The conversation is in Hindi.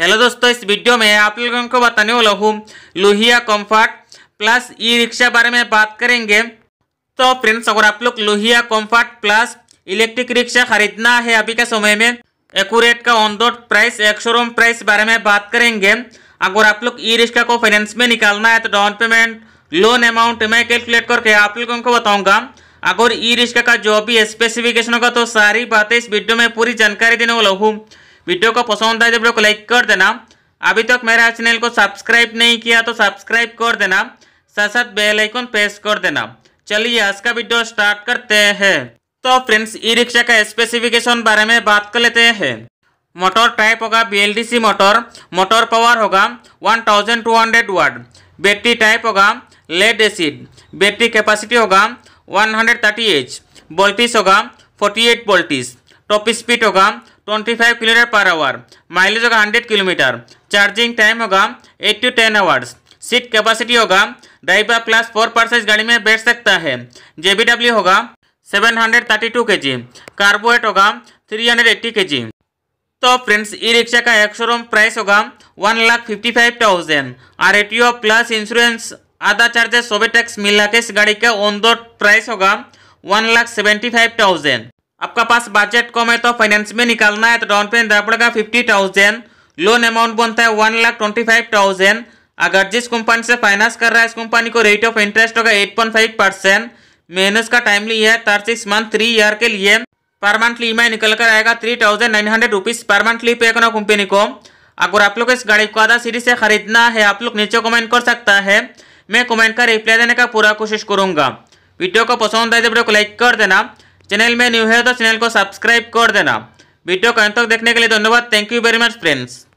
हेलो दोस्तों इस वीडियो में आप लोगों को बताने वाला हूँ Lohia comfort plus e rickshaw बारे में बात करेंगे तो फ्रेंड्स अगर आप लोग Lohia comfort plus electric rickshaw खरीदना है अभी के समय में एकूरेट का ऑन रोड प्राइस एक शोरूम प्राइस बारे में बात करेंगे अगर आप लोग ई रिक्शा को फाइनेंस में निकालना है तो डाउन पेमेंट लोन अमाउंट मैं कैलकुलेट करके आप लोगों को बताऊंगा अगर ई रिक्शा का जो भी स्पेसिफिकेशन होगा तो सारी बातें इस वीडियो में पूरी जानकारी देने वाला हूँ वीडियो को पसंद आए तो वीडियो को लाइक कर देना अभी तक मेरा चैनल को सब्सक्राइब नहीं किया तो सब्सक्राइब कर देना साथ साथ बेल आइकन प्रेस कर देना चलिए आज का वीडियो स्टार्ट करते हैं तो फ्रेंड्स ई रिक्शा का स्पेसिफिकेशन बारे में बात कर लेते हैं मोटर टाइप होगा बी मोटर मोटर पावर होगा वन वाट बैटरी टाइप होगा लेड एसिड बैटरी कैपेसिटी होगा 130 एच वोल्टेज होगा एट वोल्टेज टॉप स्पीड होगा 25 किलोमीटर पर आवर माइलेज होगा 100 किलोमीटर चार्जिंग टाइम होगा 8 टू 10 आवर्स सीट कैपेसिटी होगा ड्राइवर प्लस फोर परसेंट गाड़ी में बैठ सकता है जे होगा 732 हंड्रेड कार्बोएट होगा 380 हंड्रेड तो फ्रेंड्स ई रिक्शा का एक शोरूम प्राइस होगा one lakh fifty five thousand R A T O plus insurance आधा चार्जेस सोबे टैक्स मिला के इस गाड़ी का ऑन दो प्राइस होगा one lakh seventy five thousand आपका पास बजट कम है तो फाइनेंस में निकालना है तो डाउन पेमेंट देना पड़ेगा फिफ्टी थाउजेंड लोन अमाउंट बनता है one lakh twenty five thousand अगर जिस कंपनी से फाइनेंस कर रहा है इस कंपनी को रेट ऑफ इंटरेस्ट होगा एट पॉइंट फाइव परसेंट मेहनत का टाइमली है तर सिक्स मंथ थ्री ईयर के लिए पर मंथली ई निकल कर आएगा three thousand nine hundred rupees पर मंथली पे करना कंपनी को अगर आप लोग इस गाड़ी को आधा सीरीज से खरीदना है आप लोग नीचे कमेंट कर सकता है मैं कमेंट का रिप्लाई देने का पूरा कोशिश करूंगा वीडियो को पसंद आए तो वीडियो को लाइक कर देना चैनल में न्यू है तो चैनल को सब्सक्राइब कर देना वीडियो को अंत तक देखने के लिए धन्यवाद thank you very much friends